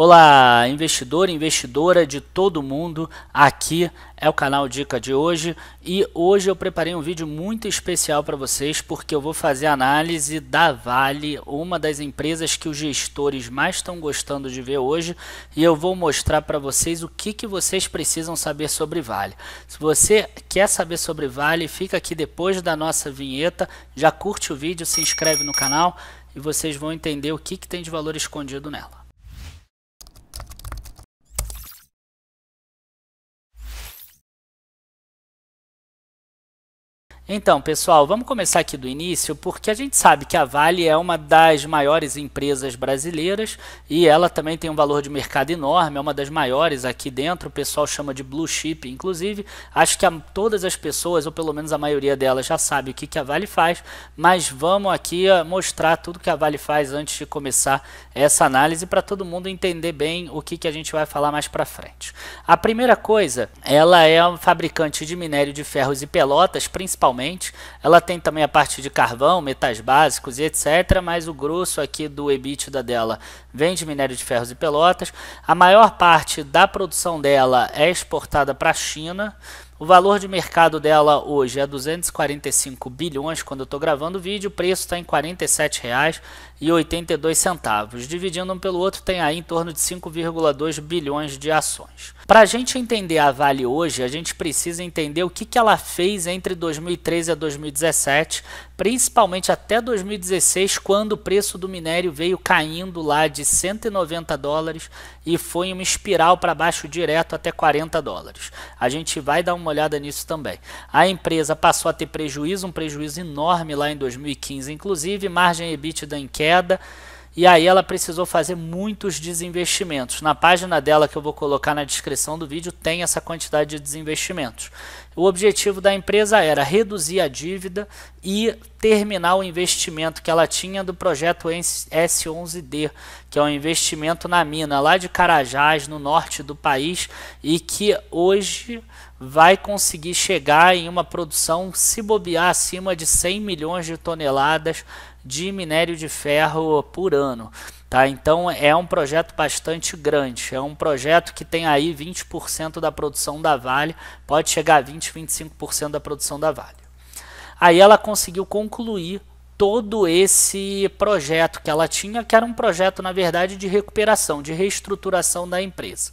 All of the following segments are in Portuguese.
Olá, investidor e investidora de todo mundo, aqui é o canal Dica de hoje e hoje eu preparei um vídeo muito especial para vocês porque eu vou fazer análise da Vale, uma das empresas que os gestores mais estão gostando de ver hoje e eu vou mostrar para vocês o que, que vocês precisam saber sobre Vale. Se você quer saber sobre Vale, fica aqui depois da nossa vinheta, já curte o vídeo, se inscreve no canal e vocês vão entender o que, que tem de valor escondido nela. Então, pessoal, vamos começar aqui do início, porque a gente sabe que a Vale é uma das maiores empresas brasileiras e ela também tem um valor de mercado enorme, é uma das maiores aqui dentro, o pessoal chama de blue chip, inclusive. Acho que a, todas as pessoas, ou pelo menos a maioria delas, já sabe o que, que a Vale faz, mas vamos aqui eh, mostrar tudo que a Vale faz antes de começar essa análise para todo mundo entender bem o que, que a gente vai falar mais para frente. A primeira coisa, ela é um fabricante de minério de ferros e pelotas, principalmente ela tem também a parte de carvão, metais básicos e etc. Mas o grosso aqui do EBITDA dela vem de minério de ferros e pelotas. A maior parte da produção dela é exportada para a China. O valor de mercado dela hoje é 245 bilhões quando eu estou gravando o vídeo, o preço está em R$ reais e 82 centavos. Dividindo um pelo outro, tem aí em torno de 5,2 bilhões de ações. Para a gente entender a Vale hoje, a gente precisa entender o que, que ela fez entre 2013 a 2017, principalmente até 2016, quando o preço do minério veio caindo lá de 190 dólares e foi uma espiral para baixo direto até 40 dólares. A gente vai dar uma olhada nisso também. A empresa passou a ter prejuízo, um prejuízo enorme lá em 2015, inclusive margem EBITDA em queda queda. E aí ela precisou fazer muitos desinvestimentos. Na página dela que eu vou colocar na descrição do vídeo tem essa quantidade de desinvestimentos. O objetivo da empresa era reduzir a dívida e terminar o investimento que ela tinha do projeto S11D, que é um investimento na mina lá de Carajás, no norte do país, e que hoje vai conseguir chegar em uma produção, se bobear, acima de 100 milhões de toneladas de minério de ferro por ano. Tá? Então é um projeto bastante grande, é um projeto que tem aí 20% da produção da Vale, pode chegar a 20, 25% da produção da Vale. Aí ela conseguiu concluir todo esse projeto que ela tinha, que era um projeto, na verdade, de recuperação, de reestruturação da empresa.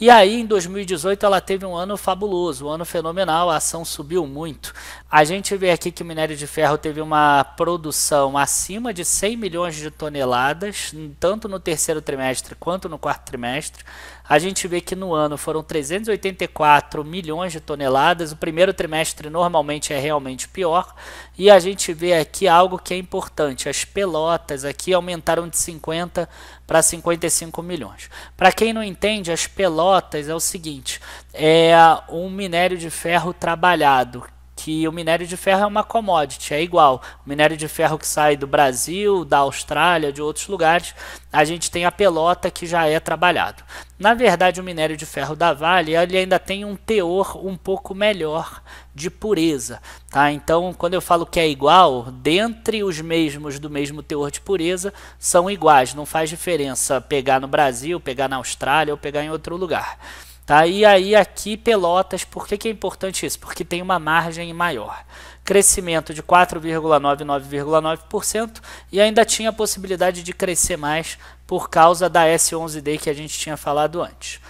E aí, em 2018, ela teve um ano fabuloso, um ano fenomenal, a ação subiu muito. A gente vê aqui que o minério de ferro teve uma produção acima de 100 milhões de toneladas, tanto no terceiro trimestre quanto no quarto trimestre a gente vê que no ano foram 384 milhões de toneladas. O primeiro trimestre normalmente é realmente pior. E a gente vê aqui algo que é importante: as pelotas aqui aumentaram de 50 para 55 milhões. Para quem não entende, as pelotas é o seguinte: é um minério de ferro trabalhado que o minério de ferro é uma commodity, é igual. O minério de ferro que sai do Brasil, da Austrália, de outros lugares, a gente tem a pelota que já é trabalhado. Na verdade, o minério de ferro da Vale ele ainda tem um teor um pouco melhor de pureza, tá? Então, quando eu falo que é igual, dentre os mesmos do mesmo teor de pureza, são iguais, não faz diferença pegar no Brasil, pegar na Austrália ou pegar em outro lugar. Tá? E aí aqui Pelotas, por que, que é importante isso? Porque tem uma margem maior. Crescimento de 4,9% 9,9% e ainda tinha a possibilidade de crescer mais por causa da S11D que a gente tinha falado antes.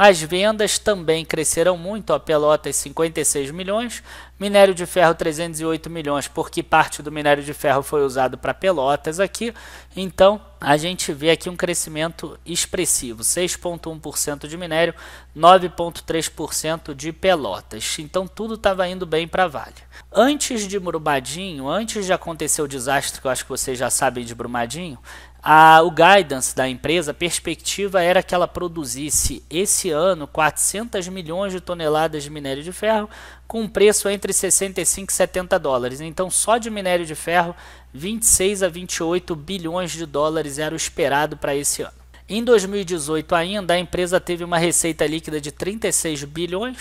As vendas também cresceram muito, a Pelotas 56 milhões, minério de ferro 308 milhões, porque parte do minério de ferro foi usado para Pelotas aqui. Então, a gente vê aqui um crescimento expressivo, 6.1% de minério, 9.3% de Pelotas. Então, tudo estava indo bem para Vale. Antes de Brumadinho, antes de acontecer o desastre que eu acho que vocês já sabem de Brumadinho, a, o guidance da empresa, a perspectiva era que ela produzisse esse ano 400 milhões de toneladas de minério de ferro, com um preço entre 65 e 70 dólares. Então, só de minério de ferro, 26 a 28 bilhões de dólares era o esperado para esse ano. Em 2018 ainda, a empresa teve uma receita líquida de 36 bilhões,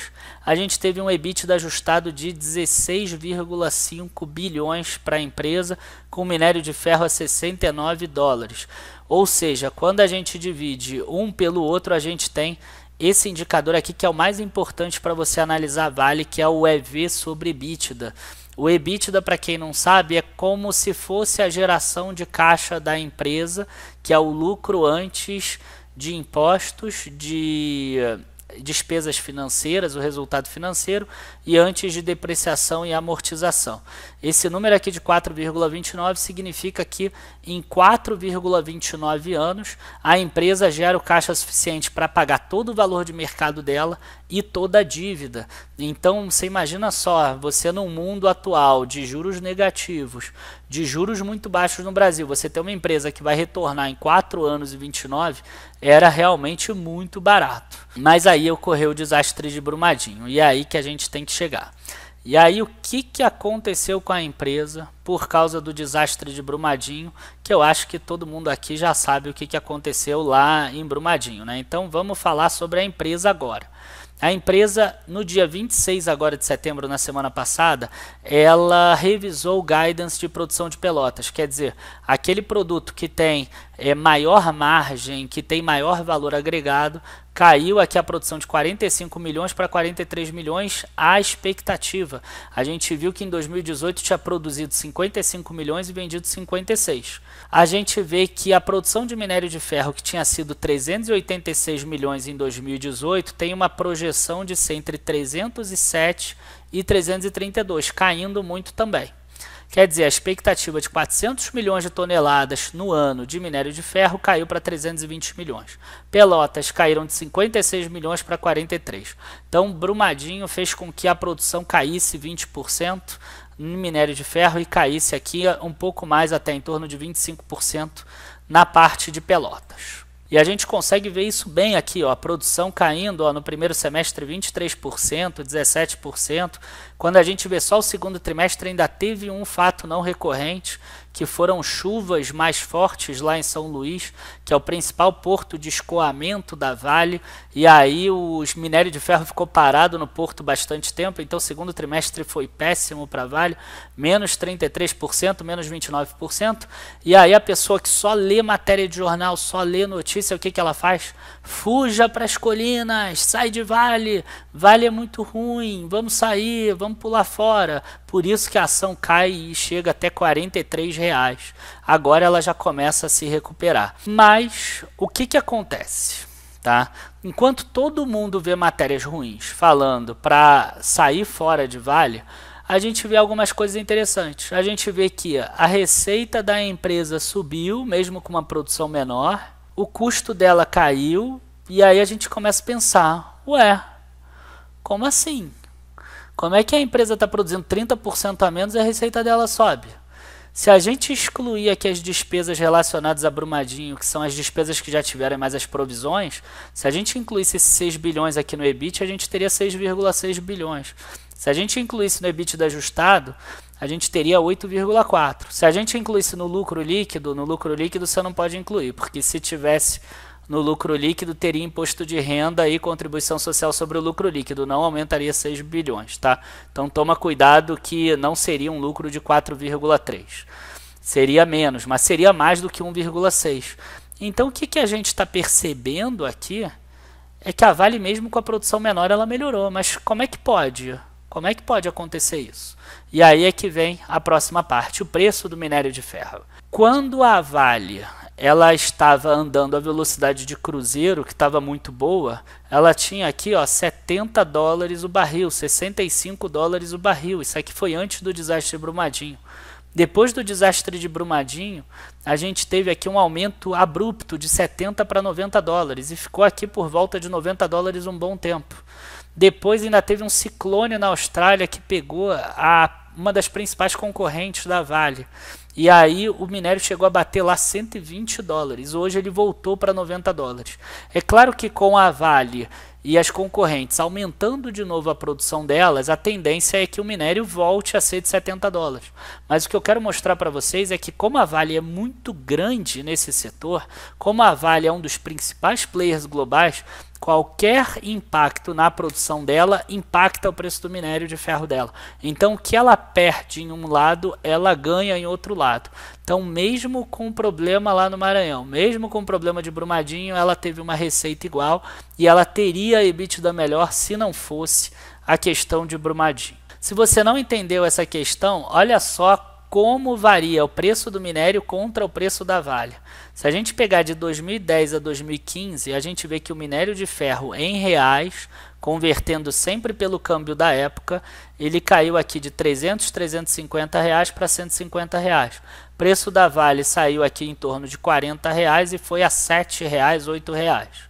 a gente teve um EBITDA ajustado de 16,5 bilhões para a empresa, com minério de ferro a 69 dólares. Ou seja, quando a gente divide um pelo outro, a gente tem esse indicador aqui que é o mais importante para você analisar a Vale, que é o EV sobre EBITDA. O EBITDA, para quem não sabe, é como se fosse a geração de caixa da empresa, que é o lucro antes de impostos, de eh, despesas financeiras, o resultado financeiro, e antes de depreciação e amortização. Esse número aqui de 4,29 significa que em 4,29 anos a empresa gera o caixa suficiente para pagar todo o valor de mercado dela e toda a dívida. Então, você imagina só, você no mundo atual de juros negativos, de juros muito baixos no Brasil, você tem uma empresa que vai retornar em 4 anos e 29, era realmente muito barato. Mas aí ocorreu o desastre de Brumadinho, e é aí que a gente tem que chegar. E aí o que, que aconteceu com a empresa por causa do desastre de Brumadinho, que eu acho que todo mundo aqui já sabe o que, que aconteceu lá em Brumadinho, né? Então vamos falar sobre a empresa agora. A empresa, no dia 26 agora de setembro, na semana passada, ela revisou o guidance de produção de pelotas. Quer dizer, aquele produto que tem é, maior margem, que tem maior valor agregado, caiu aqui a produção de 45 milhões para 43 milhões a expectativa. A gente viu que em 2018 tinha produzido 55 milhões e vendido 56. A gente vê que a produção de minério de ferro, que tinha sido 386 milhões em 2018, tem uma projeção de ser entre 307 e 332, caindo muito também. Quer dizer, a expectativa de 400 milhões de toneladas no ano de minério de ferro caiu para 320 milhões. Pelotas caíram de 56 milhões para 43. Então, Brumadinho fez com que a produção caísse 20% no minério de ferro e caísse aqui um pouco mais, até em torno de 25% na parte de Pelotas. E a gente consegue ver isso bem aqui, ó, a produção caindo ó, no primeiro semestre 23%, 17%, quando a gente vê só o segundo trimestre, ainda teve um fato não recorrente, que foram chuvas mais fortes lá em São Luís, que é o principal porto de escoamento da Vale, e aí o minério de ferro ficou parado no porto bastante tempo, então o segundo trimestre foi péssimo para a Vale, menos 33%, menos 29%, e aí a pessoa que só lê matéria de jornal, só lê notícia, o que, que ela faz? Fuja para as colinas, sai de Vale, Vale é muito ruim, vamos sair, vamos vamos pular fora. Por isso que a ação cai e chega até 43 reais. Agora ela já começa a se recuperar. Mas o que, que acontece? Tá? Enquanto todo mundo vê matérias ruins falando para sair fora de Vale, a gente vê algumas coisas interessantes. A gente vê que a receita da empresa subiu, mesmo com uma produção menor, o custo dela caiu, e aí a gente começa a pensar: ué, como assim? Como é que a empresa está produzindo 30% a menos e a receita dela sobe? Se a gente excluir aqui as despesas relacionadas a Brumadinho, que são as despesas que já tiveram mais as provisões, se a gente incluísse esses 6 bilhões aqui no EBIT, a gente teria 6,6 bilhões. Se a gente incluísse no EBIT ajustado, a gente teria 8,4. Se a gente incluísse no lucro líquido, no lucro líquido você não pode incluir, porque se tivesse no lucro líquido teria imposto de renda e contribuição social sobre o lucro líquido, não aumentaria 6 bilhões, tá? Então toma cuidado que não seria um lucro de 4,3. Seria menos, mas seria mais do que 1,6. Então o que, que a gente está percebendo aqui é que a Vale mesmo com a produção menor ela melhorou, mas como é que pode? Como é que pode acontecer isso? E aí é que vem a próxima parte, o preço do minério de ferro. Quando a Vale ela estava andando a velocidade de cruzeiro, que estava muito boa, ela tinha aqui ó, 70 dólares o barril, 65 dólares o barril. Isso aqui foi antes do desastre de Brumadinho. Depois do desastre de Brumadinho, a gente teve aqui um aumento abrupto de 70 para 90 dólares e ficou aqui por volta de 90 dólares um bom tempo. Depois ainda teve um ciclone na Austrália que pegou a, uma das principais concorrentes da Vale e aí o minério chegou a bater lá 120 dólares. Hoje ele voltou para 90 dólares. É claro que com a Vale e as concorrentes aumentando de novo a produção delas, a tendência é que o minério volte a ser de 70 dólares. Mas o que eu quero mostrar para vocês é que, como a Vale é muito grande nesse setor, como a Vale é um dos principais players globais, qualquer impacto na produção dela impacta o preço do minério de ferro dela. Então, o que ela perde em um lado, ela ganha em outro lado. Então, mesmo com o problema lá no Maranhão, mesmo com o problema de Brumadinho, ela teve uma receita igual e ela teria teria EBITDA melhor se não fosse a questão de Brumadinho. Se você não entendeu essa questão, olha só como varia o preço do minério contra o preço da vale. Se a gente pegar de 2010 a 2015, a gente vê que o minério de ferro em reais, convertendo sempre pelo câmbio da época, ele caiu aqui de 300, 350 reais para 150 reais. Preço da Vale saiu aqui em torno de 40 reais e foi a 7 reais, 8 reais.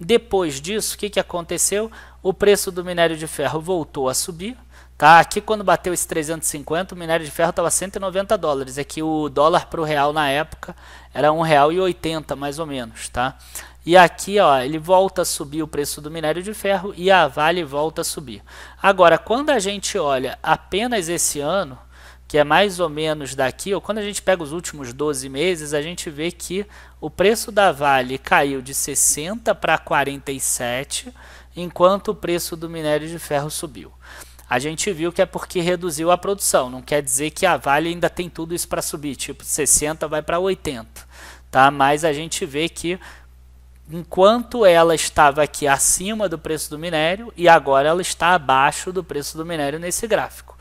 Depois disso, o que, que aconteceu? O preço do minério de ferro voltou a subir. Tá? Aqui quando bateu esse 350, o minério de ferro estava 190 dólares. É que o dólar para o real na época era R$1,80 mais ou menos. Tá? E aqui ó, ele volta a subir o preço do minério de ferro e a Vale volta a subir. Agora, quando a gente olha apenas esse ano, que é mais ou menos daqui, ou quando a gente pega os últimos 12 meses, a gente vê que o preço da Vale caiu de 60 para 47, enquanto o preço do minério de ferro subiu. A gente viu que é porque reduziu a produção, não quer dizer que a Vale ainda tem tudo isso para subir, tipo 60 vai para 80, tá? Mas a gente vê que enquanto ela estava aqui acima do preço do minério e agora ela está abaixo do preço do minério nesse gráfico.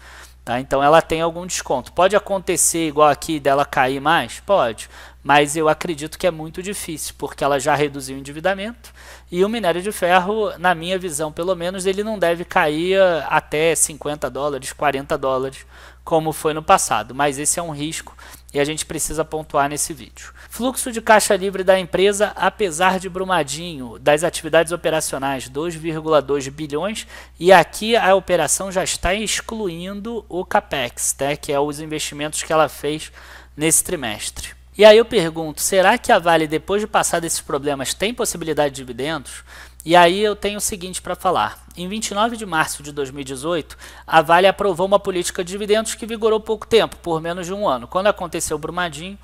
Tá? Então ela tem algum desconto. Pode acontecer igual aqui dela cair mais? Pode. Mas eu acredito que é muito difícil, porque ela já reduziu o endividamento e o minério de ferro, na minha visão pelo menos, ele não deve cair ah, até 50 dólares, 40 dólares, como foi no passado. Mas esse é um risco e a gente precisa pontuar nesse vídeo. Fluxo de caixa livre da empresa, apesar de Brumadinho, das atividades operacionais 2,2 bilhões, e aqui a operação já está excluindo o capex, né, que é os investimentos que ela fez nesse trimestre. E aí eu pergunto, será que a Vale depois de passar desses problemas tem possibilidade de dividendos? E aí eu tenho o seguinte para falar. Em 29 de março de 2018, a Vale aprovou uma política de dividendos que vigorou pouco tempo, por menos de um ano. Quando aconteceu o Brumadinho,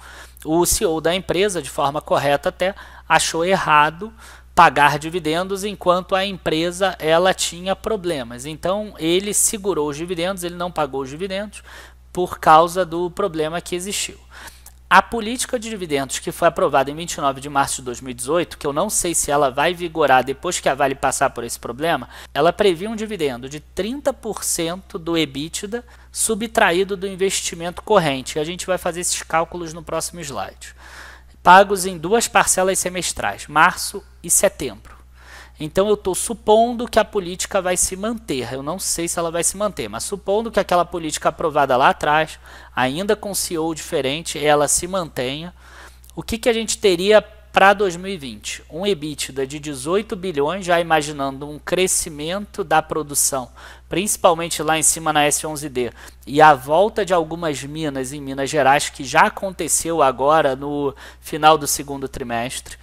o CEO da empresa, de forma correta até, achou errado pagar dividendos enquanto a empresa ela tinha problemas. Então ele segurou os dividendos, ele não pagou os dividendos por causa do problema que existiu. A política de dividendos que foi aprovada em 29 de março de 2018, que eu não sei se ela vai vigorar depois que a Vale passar por esse problema, ela previa um dividendo de 30% do EBITDA subtraído do investimento corrente. E a gente vai fazer esses cálculos no próximo slide. Pagos em duas parcelas semestrais, março e setembro. Então eu estou supondo que a política vai se manter. Eu não sei se ela vai se manter, mas supondo que aquela política aprovada lá atrás, ainda com CEO diferente, ela se mantenha. O que, que a gente teria para 2020? Um EBITDA de 18 bilhões, já imaginando um crescimento da produção, principalmente lá em cima na S11D, e a volta de algumas minas em Minas Gerais, que já aconteceu agora no final do segundo trimestre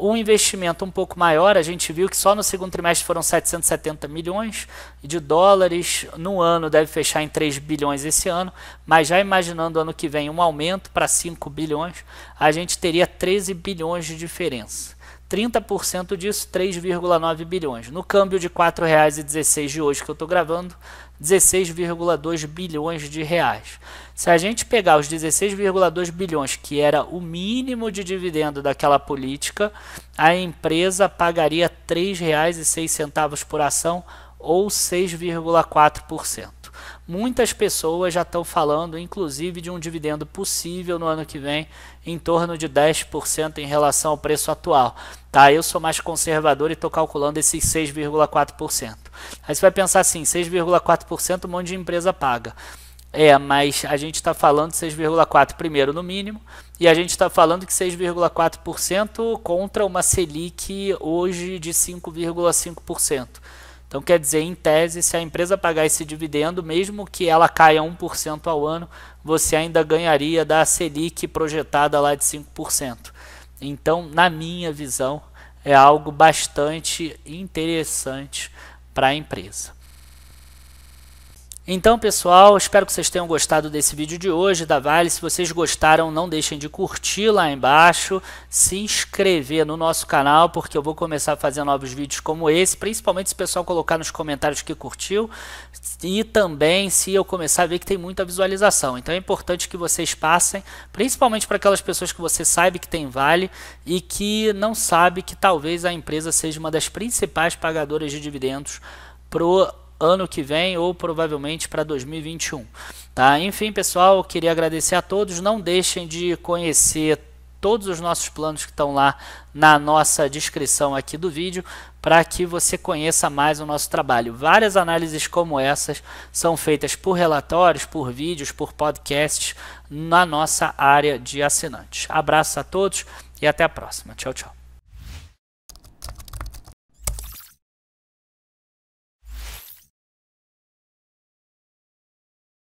um investimento um pouco maior, a gente viu que só no segundo trimestre foram 770 milhões de dólares, no ano deve fechar em 3 bilhões esse ano, mas já imaginando ano que vem um aumento para 5 bilhões, a gente teria 13 bilhões de diferença. 30% disso, 3,9 bilhões. No câmbio de R$ 4,16 de hoje que eu estou gravando, 16,2 bilhões de reais. Se a gente pegar os 16,2 bilhões, que era o mínimo de dividendo daquela política, a empresa pagaria R$ 3,06 por ação ou 6,4%. Muitas pessoas já estão falando, inclusive, de um dividendo possível no ano que vem em torno de 10% em relação ao preço atual. Tá? Eu sou mais conservador e estou calculando esses 6,4%. Aí você vai pensar assim: 6,4% um monte de empresa paga. É, mas a gente está falando 6,4% primeiro no mínimo, e a gente está falando que 6,4% contra uma Selic hoje de 5,5%. Então, quer dizer, em tese, se a empresa pagar esse dividendo, mesmo que ela caia 1% ao ano, você ainda ganharia da Selic projetada lá de 5%. Então, na minha visão, é algo bastante interessante para a empresa. Então, pessoal, espero que vocês tenham gostado desse vídeo de hoje da Vale. Se vocês gostaram, não deixem de curtir lá embaixo, se inscrever no nosso canal, porque eu vou começar a fazer novos vídeos como esse, principalmente se o pessoal colocar nos comentários que curtiu e também se eu começar a ver que tem muita visualização. Então é importante que vocês passem, principalmente para aquelas pessoas que você sabe que tem Vale e que não sabe que talvez a empresa seja uma das principais pagadoras de dividendos pro ano que vem ou provavelmente para 2021. Tá? Enfim, pessoal, queria agradecer a todos. Não deixem de conhecer todos os nossos planos que estão lá na nossa descrição aqui do vídeo para que você conheça mais o nosso trabalho. Várias análises como essas são feitas por relatórios, por vídeos, por podcasts na nossa área de assinantes. Abraço a todos e até a próxima. Tchau, tchau.